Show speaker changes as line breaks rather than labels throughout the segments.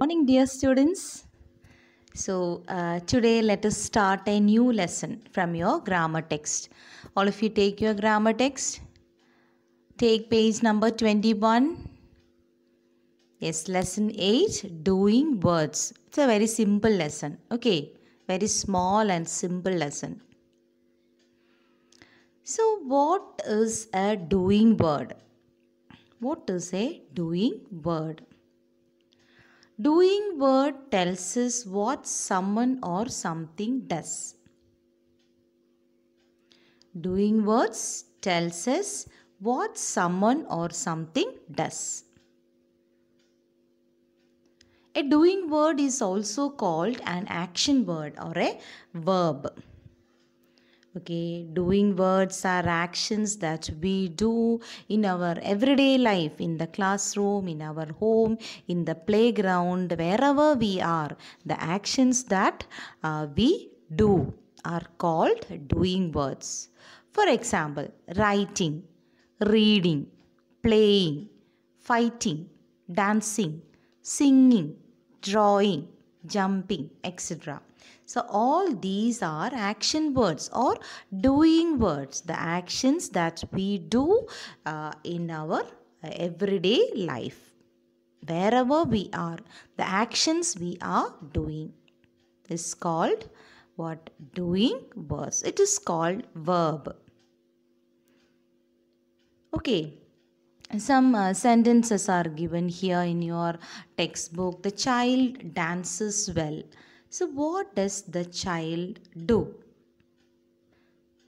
morning dear students so uh, today let us start a new lesson from your grammar text all of you take your grammar text take page number 21 yes lesson 8 doing words it's a very simple lesson okay very small and simple lesson so what is a doing word what is a doing word Doing word tells us what someone or something does. Doing words tells us what someone or something does. A doing word is also called an action word or a verb okay doing words are actions that we do in our everyday life in the classroom in our home in the playground wherever we are the actions that uh, we do are called doing words for example writing reading playing fighting dancing singing drawing jumping, etc. So, all these are action words or doing words, the actions that we do uh, in our everyday life. Wherever we are, the actions we are doing is called what doing was. It is called verb. Okay, some uh, sentences are given here in your textbook the child dances well so what does the child do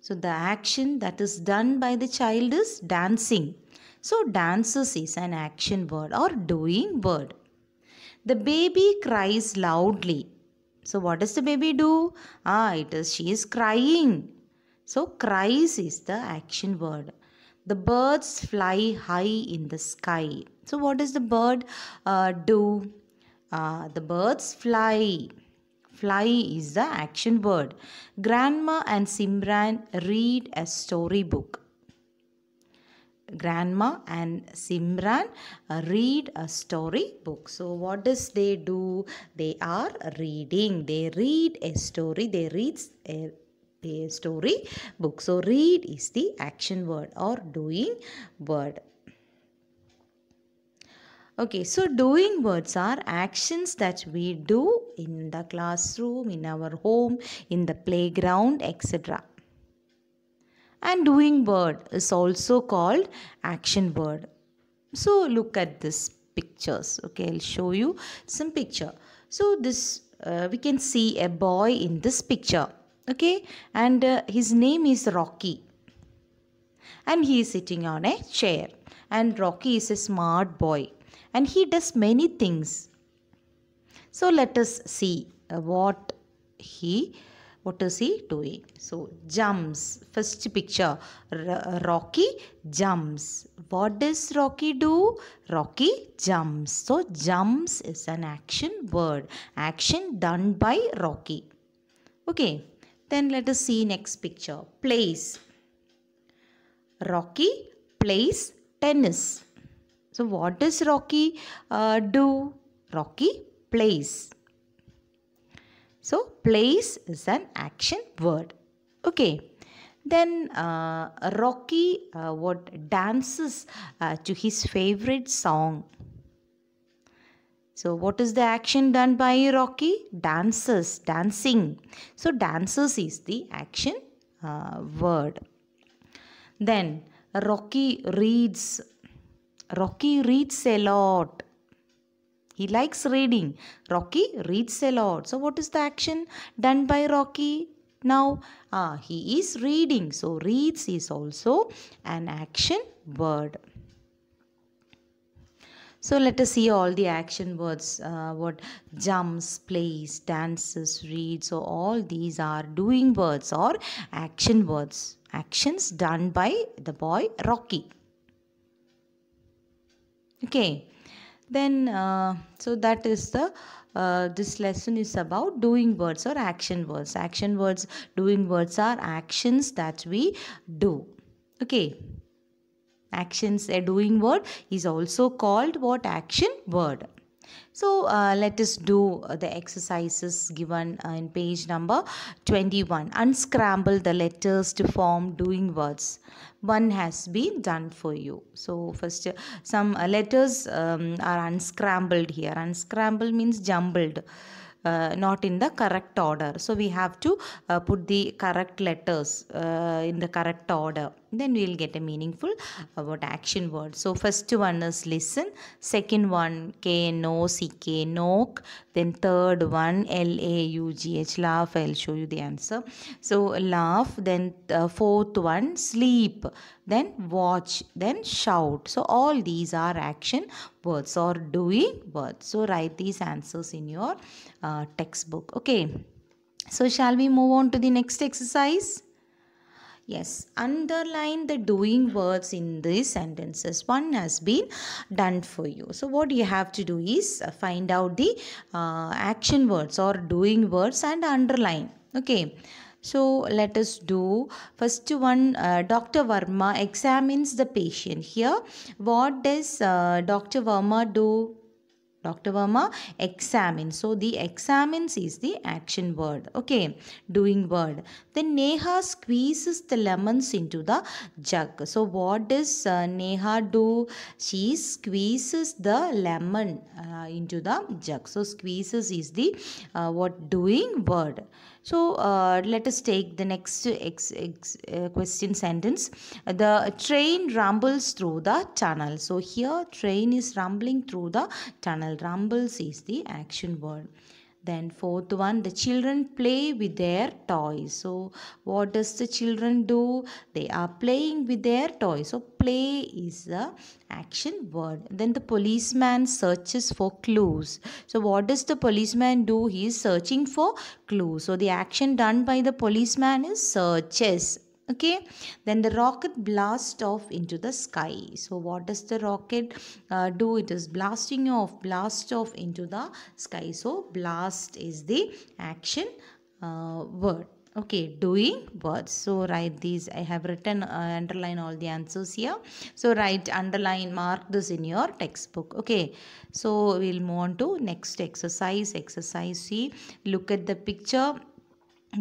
so the action that is done by the child is dancing so dances is an action word or doing word the baby cries loudly so what does the baby do ah it is she is crying so cries is the action word the birds fly high in the sky. So, what does the bird uh, do? Uh, the birds fly. Fly is the action word. Grandma and Simran read a storybook. Grandma and Simran uh, read a storybook. So, what does they do? They are reading. They read a story. They read a a story book so read is the action word or doing word Okay, so doing words are actions that we do in the classroom, in our home, in the playground, etc. And doing word is also called action word. So look at this pictures. Okay, I'll show you some picture. So this uh, we can see a boy in this picture okay and uh, his name is rocky and he is sitting on a chair and rocky is a smart boy and he does many things so let us see uh, what he what is he doing so jumps first picture R rocky jumps what does rocky do rocky jumps so jumps is an action word action done by rocky okay then let us see next picture. Plays. Rocky plays tennis. So what does Rocky uh, do? Rocky plays. So plays is an action word. Okay. Then uh, Rocky uh, what dances uh, to his favorite song. So what is the action done by Rocky? Dances, dancing. So dances is the action uh, word. Then Rocky reads. Rocky reads a lot. He likes reading. Rocky reads a lot. So what is the action done by Rocky? Now uh, he is reading. So reads is also an action word. So let us see all the action words uh, what jumps, plays, dances, reads. So all these are doing words or action words. Actions done by the boy Rocky. Okay. Then uh, so that is the uh, this lesson is about doing words or action words. Action words, doing words are actions that we do. Okay actions they're doing word is also called what action word so uh, let us do the exercises given uh, in page number 21 unscramble the letters to form doing words one has been done for you so first uh, some uh, letters um, are unscrambled here unscramble means jumbled uh, not in the correct order so we have to put the correct letters in the correct order then we will get a meaningful about action word so first one is listen second one k n o c k knock then third one l a u g h laugh i'll show you the answer so laugh then uh, fourth one sleep then watch then shout so all these are action words or doing words so write these answers in your uh, textbook okay so shall we move on to the next exercise Yes, underline the doing verbs in these sentences. One has been done for you. So, what you have to do is uh, find out the uh, action words or doing words and underline. Okay. So let us do first one. Uh, Dr. Verma examines the patient. Here, what does uh, Dr. Verma do? Dr. Verma, examine. So, the examines is the action word. Okay, doing word. Then Neha squeezes the lemons into the jug. So, what does uh, Neha do? She squeezes the lemon uh, into the jug. So, squeezes is the uh, what doing word. So uh, let us take the next ex, ex, uh, question sentence. The train rumbles through the tunnel. So here train is rumbling through the tunnel. Rumbles is the action word then fourth one the children play with their toys so what does the children do they are playing with their toys so play is the action word then the policeman searches for clues so what does the policeman do he is searching for clues so the action done by the policeman is searches okay then the rocket blast off into the sky so what does the rocket uh, do it is blasting off blast off into the sky so blast is the action uh, word okay doing words so write these i have written uh, underline all the answers here so write underline mark this in your textbook okay so we'll move on to next exercise exercise c look at the picture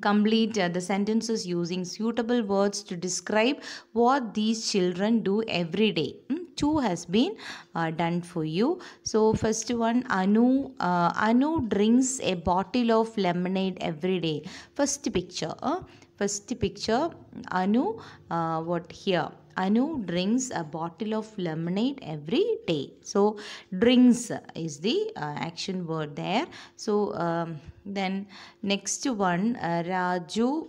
complete uh, the sentences using suitable words to describe what these children do every day hmm, two has been uh, done for you so first one anu uh, anu drinks a bottle of lemonade every day first picture uh, first picture anu uh, what here Anu drinks a bottle of lemonade every day. So, drinks is the uh, action word there. So, um, then next one, uh, Raju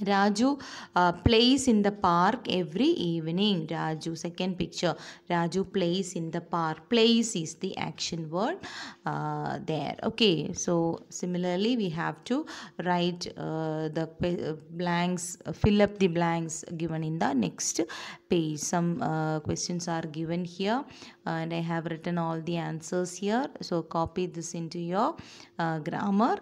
Raju uh, plays in the park every evening. Raju, second picture. Raju plays in the park. Plays is the action word uh, there. Okay, so similarly, we have to write uh, the uh, blanks, uh, fill up the blanks given in the next page. Some uh, questions are given here, and I have written all the answers here. So copy this into your grammar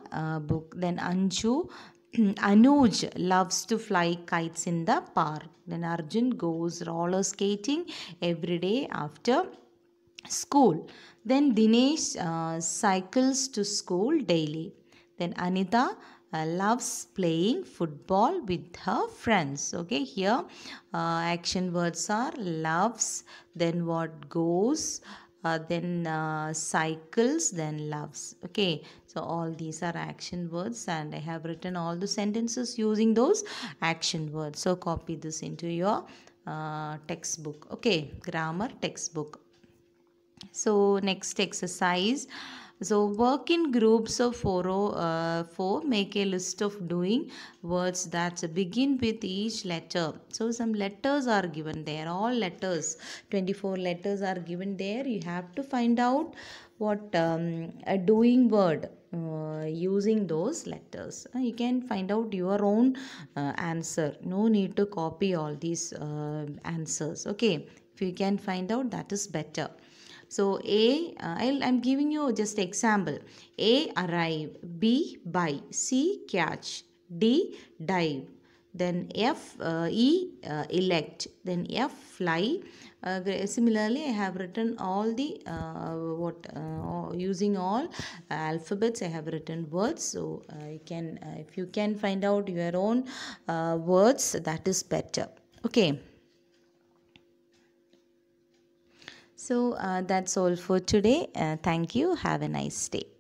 book. Then Anju Anuj loves to fly kites in the park. Then Arjun goes roller skating every day after school. Then Dinesh uh, cycles to school daily. Then Anita uh, loves playing football with her friends. Okay, here uh, action words are loves, then what goes, uh, then uh, cycles then loves okay so all these are action words and i have written all the sentences using those action words so copy this into your uh, textbook okay grammar textbook so next exercise so work in groups of four, oh, uh, four. Make a list of doing words that begin with each letter. So some letters are given there. All letters. 24 letters are given there. You have to find out what um, a doing word uh, using those letters uh, you can find out your own uh, answer no need to copy all these uh, answers okay if you can find out that is better so A, uh, I'll, I'm giving you just example. A arrive, B buy, C catch, D dive then F uh, E uh, elect, then F fly. Uh, similarly, I have written all the uh, what uh, using all alphabets. I have written words, so you can if you can find out your own words, that is better. Okay. So uh, that's all for today. Uh, thank you. Have a nice day.